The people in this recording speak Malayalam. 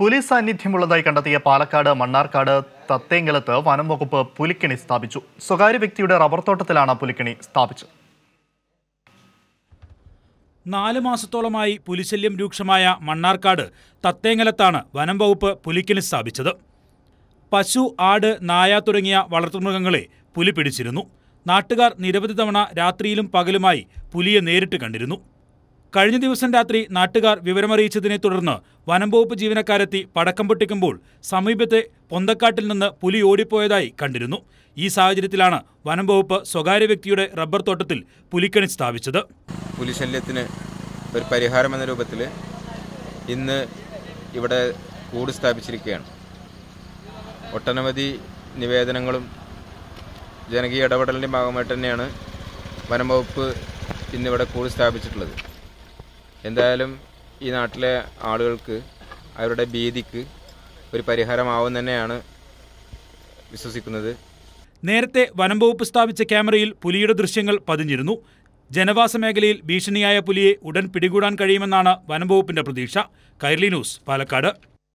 പുലി സാന്നിധ്യമുള്ളതായി കണ്ടെത്തിയ പാലക്കാട് മണ്ണാർക്കാട് തത്തേങ്കലത്ത് വനം വകുപ്പ് പുലിക്കിണി സ്ഥാപിച്ചു സ്വകാര്യ വ്യക്തിയുടെ റബ്ബർ തോട്ടത്തിലാണ് പുലിക്കിണി സ്ഥാപിച്ചത് നാല് മാസത്തോളമായി പുലിശല്യം രൂക്ഷമായ മണ്ണാർക്കാട് തത്തേങ്ങലത്താണ് വനം വകുപ്പ് പുലിക്കിണി സ്ഥാപിച്ചത് പശു ആട് നായ തുടങ്ങിയ വളർത്തുമൃഗങ്ങളെ പുലി പിടിച്ചിരുന്നു നാട്ടുകാർ നിരവധി തവണ രാത്രിയിലും പകലുമായി പുലിയെ നേരിട്ട് കണ്ടിരുന്നു കഴിഞ്ഞ ദിവസം രാത്രി നാട്ടുകാർ വിവരമറിയിച്ചതിനെ തുടർന്ന് വനം വകുപ്പ് ജീവനക്കാരെത്തി പടക്കം പൊട്ടിക്കുമ്പോൾ സമീപത്തെ പൊന്തക്കാട്ടിൽ നിന്ന് പുലി ഓടിപ്പോയതായി കണ്ടിരുന്നു ഈ സാഹചര്യത്തിലാണ് വനം വകുപ്പ് സ്വകാര്യ വ്യക്തിയുടെ റബ്ബർ തോട്ടത്തിൽ പുലിക്കണി സ്ഥാപിച്ചത് പുലിശല്യത്തിന് ഒരു പരിഹാരമെന്ന രൂപത്തിൽ ഇന്ന് ഇവിടെ കൂട് സ്ഥാപിച്ചിരിക്കുകയാണ് ഒട്ടനവധി നിവേദനങ്ങളും ജനകീയ ഇടപെടലിൻ്റെ ഭാഗമായിട്ട് തന്നെയാണ് വനം വകുപ്പ് ഇന്നിവിടെ കൂട് സ്ഥാപിച്ചിട്ടുള്ളത് എന്തായാലും ഈ നാട്ടിലെ ആളുകൾക്ക് അവരുടെ ഭീതിക്ക് ഒരു പരിഹാരമാവും തന്നെയാണ് വിശ്വസിക്കുന്നത് നേരത്തെ വനം വകുപ്പ് സ്ഥാപിച്ച ക്യാമറയിൽ പുലിയുടെ ദൃശ്യങ്ങൾ പതിഞ്ഞിരുന്നു ജനവാസ മേഖലയിൽ ഭീഷണിയായ പുലിയെ ഉടൻ പിടികൂടാൻ കഴിയുമെന്നാണ് വനം വകുപ്പിന്റെ പ്രതീക്ഷ കൈർലി ന്യൂസ് പാലക്കാട്